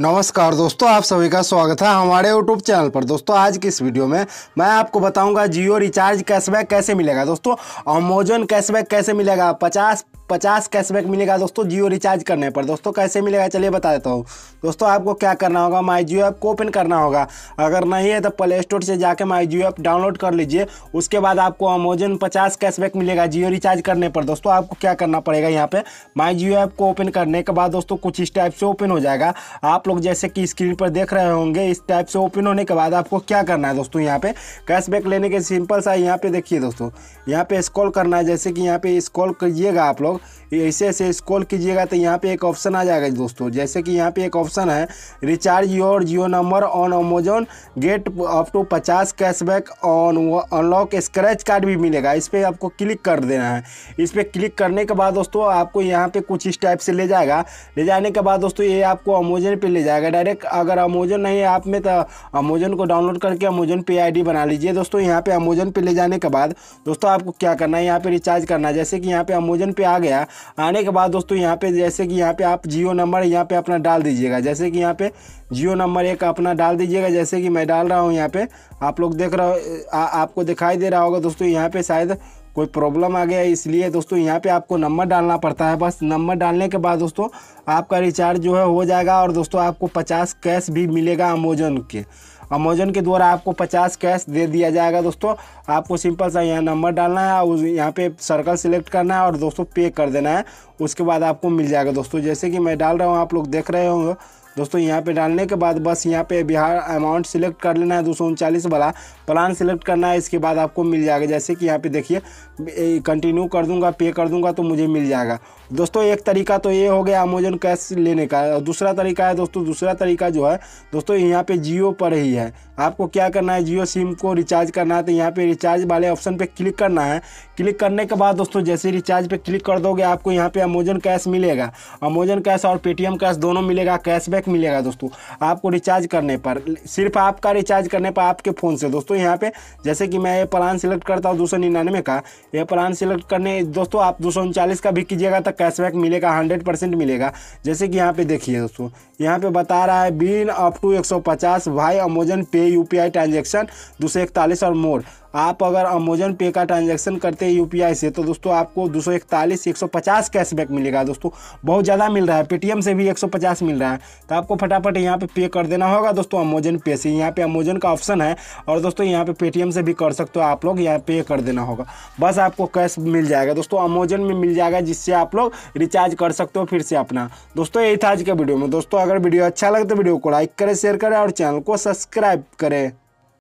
नमस्कार दोस्तों आप सभी का स्वागत है हमारे यूट्यूब चैनल पर दोस्तों आज की इस वीडियो में मैं आपको बताऊंगा जियो रिचार्ज कैशबैक कैसे मिलेगा दोस्तों अमेजोन कैशबैक कैसे मिलेगा पचास पचास कैशबैक मिलेगा दोस्तों जियो रिचार्ज करने पर दोस्तों कैसे मिलेगा चलिए बता देता हूँ दोस्तों आपको क्या करना होगा माई जियो ऐप को ओपन करना होगा अगर नहीं है तो प्ले स्टोर से जाके माई जियो ऐप डाउनलोड कर लीजिए उसके बाद आपको अमेजन पचास कैशबैक मिलेगा जियो रिचार्ज करने पर दोस्तों आपको क्या करना पड़ेगा यहाँ पर माई जियो ऐप को ओपन करने के बाद दोस्तों कुछ इस टाइप से ओपन हो जाएगा आप लोग जैसे कि स्क्रीन पर देख रहे होंगे इस टाइप से ओपन होने के बाद आपको क्या करना है दोस्तों यहाँ पर कैशबैक लेने के सिंपल सा यहाँ पर देखिए दोस्तों यहाँ पर स्कॉल करना है जैसे कि यहाँ पर स्कॉल करिएगा आप लोग लोग ऐसे ऐसे स्क्रॉल कीजिएगा तो यहाँ पे एक ऑप्शन आ जाएगा दोस्तों जैसे कि यहाँ पे एक ऑप्शन है recharge your Jio number on Amazon get up to पचास cashback on unlock scratch card भी मिलेगा इस पर आपको क्लिक कर देना है इस पर क्लिक करने के बाद दोस्तों आपको यहाँ पे कुछ इस टाइप से ले जाएगा ले जाने के बाद दोस्तों ये आपको अमेजोन पर ले जाएगा डायरेक्ट अगर अमेजोन नहीं है आप में तो अमेजोन को डाउनलोड करके अमेजोन पे आई बना लीजिए दोस्तों यहाँ पर अमेजोन पर ले जाने के बाद दोस्तों आपको क्या करना है यहाँ पर रिचार्ज करना है जैसे कि यहाँ पर अमेजोन पे आ गया आने के बाद दोस्तों यहाँ पे जैसे कि यहाँ पे आप जियो नंबर यहाँ पे अपना डाल दीजिएगा जैसे कि यहाँ पे जियो नंबर एक अपना डाल दीजिएगा जैसे कि मैं डाल रहा हूँ यहाँ पे आप लोग देख रहे हो आपको दिखाई दे रहा होगा दोस्तों यहाँ पे शायद कोई प्रॉब्लम आ गया इसलिए दोस्तों यहाँ पे आपको नंबर डालना पड़ता है बस नंबर डालने के बाद दोस्तों आपका रिचार्ज जो है हो जाएगा और दोस्तों आपको पचास कैश भी मिलेगा अमेजोन के अमेजोन के द्वारा आपको पचास कैश दे दिया जाएगा दोस्तों आपको सिंपल सा यहाँ नंबर डालना है और यहाँ पे सर्कल सिलेक्ट करना है और दोस्तों पे कर देना है उसके बाद आपको मिल जाएगा दोस्तों जैसे कि मैं डाल रहा हूँ आप लोग देख रहे होंगे दोस्तों यहाँ पे डालने के बाद बस यहाँ पे बिहार अमाउंट सिलेक्ट कर लेना है दो वाला प्लान सिलेक्ट करना है इसके बाद आपको मिल जाएगा जैसे कि यहाँ पे देखिए कंटिन्यू कर दूंगा पे कर दूंगा तो मुझे मिल जाएगा दोस्तों एक तरीका तो ये हो गया अमेजोन कैश लेने का और दूसरा तरीका है दोस्तों दूसरा तरीका जो है दोस्तों यहाँ पर जियो पर ही है आपको क्या करना है जियो सिम को रिचार्ज करना है तो यहाँ पर रिचार्ज वाले ऑप्शन पर क्लिक करना है क्लिक करने के बाद दोस्तों जैसे रिचार्ज पर क्लिक कर दोगे आपको यहाँ पर अमेजोन कैश मिलेगा अमेजोन कैश और पेटीएम कैश दोनों मिलेगा कैशबैक तक मिलेगा दोस्तों आपको रिचार्ज करने पर सिर्फ आपका रिचार्ज करने पर आपके फ़ोन से दोस्तों यहाँ पे जैसे कि मैं ये प्लान सिलेक्ट करता हूँ दो सौ निन्यानवे का ये प्लान सिलेक्ट करने दोस्तों आप दो सौ उनचालीस का भी कीजिएगा तो कैशबैक मिलेगा हंड्रेड परसेंट मिलेगा जैसे कि यहाँ पे देखिए दोस्तों यहाँ पे बता रहा है बिन अप टू एक सौ पचास भाई अमोजन पे यू पी ट्रांजेक्शन दो सौ इकतालीस और मोर आप अगर अमेजोन पे का ट्रांजेक्शन करते हैं यूपीआई से तो दोस्तों आपको दो सौ इकतालीस एक सौ पचास कैशबैक मिलेगा दोस्तों बहुत ज़्यादा मिल रहा है पेटीएम से भी एक सौ पचास मिल रहा है तो आपको फटाफट यहाँ पे पे कर देना होगा दोस्तों अमेजोन पे से यहाँ पे अमेजोन का ऑप्शन है और दोस्तों यहाँ पे पेटीएम से भी कर सकते हो आप लोग यहाँ पे कर देना होगा बस आपको कैश मिल जाएगा दोस्तों अमेजोन में मिल जाएगा जिससे आप लोग रिचार्ज कर सकते हो फिर से अपना दोस्तों यही था आज के वीडियो में दोस्तों अगर वीडियो अच्छा लगे तो वीडियो को लाइक करें शेयर करें और चैनल को सब्सक्राइब करें